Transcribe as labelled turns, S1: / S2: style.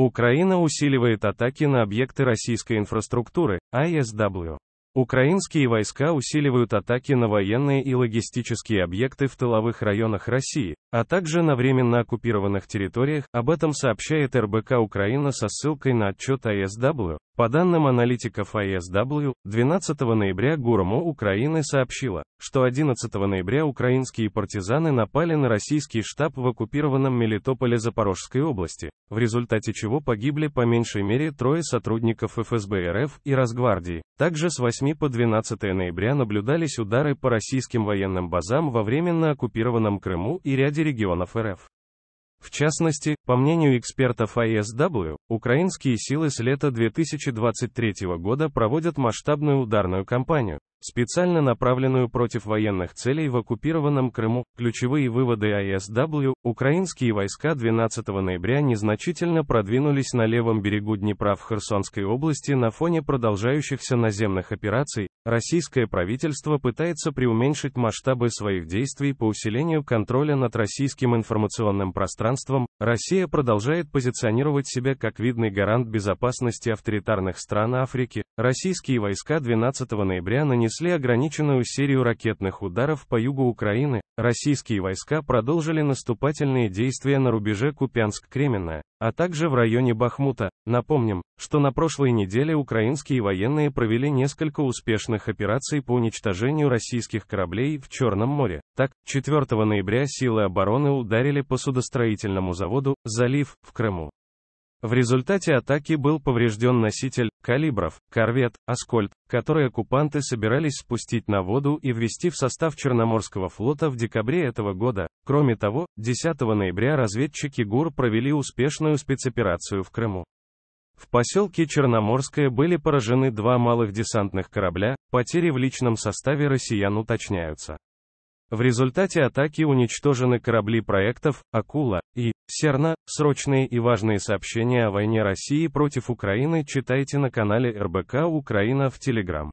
S1: Украина усиливает атаки на объекты российской инфраструктуры, АСВ. Украинские войска усиливают атаки на военные и логистические объекты в тыловых районах России, а также на временно оккупированных территориях, об этом сообщает РБК Украина со ссылкой на отчет АСВ. По данным аналитиков ISW, а 12 ноября ГУРМО Украины сообщила, что 11 ноября украинские партизаны напали на российский штаб в оккупированном Мелитополе Запорожской области, в результате чего погибли по меньшей мере трое сотрудников ФСБ РФ и Росгвардии. Также с 8 по 12 ноября наблюдались удары по российским военным базам во временно оккупированном Крыму и ряде регионов РФ. В частности, по мнению экспертов ISW, а украинские силы с лета 2023 года проводят масштабную ударную кампанию, специально направленную против военных целей в оккупированном Крыму. Ключевые выводы ISW, а украинские войска 12 ноября незначительно продвинулись на левом берегу Днепра в Херсонской области на фоне продолжающихся наземных операций, Российское правительство пытается преуменьшить масштабы своих действий по усилению контроля над российским информационным пространством. Россия продолжает позиционировать себя как видный гарант безопасности авторитарных стран Африки. Российские войска 12 ноября нанесли ограниченную серию ракетных ударов по югу Украины. Российские войска продолжили наступательные действия на рубеже Купянск-Кременная а также в районе Бахмута. Напомним, что на прошлой неделе украинские военные провели несколько успешных операций по уничтожению российских кораблей в Черном море. Так, 4 ноября силы обороны ударили по судостроительному заводу «Залив» в Крыму. В результате атаки был поврежден носитель калибров, корвет «Аскольд», который оккупанты собирались спустить на воду и ввести в состав Черноморского флота в декабре этого года, Кроме того, 10 ноября разведчики ГУР провели успешную спецоперацию в Крыму. В поселке Черноморское были поражены два малых десантных корабля, потери в личном составе россиян уточняются. В результате атаки уничтожены корабли проектов «Акула» и «Серна». Срочные и важные сообщения о войне России против Украины читайте на канале РБК «Украина» в Телеграм.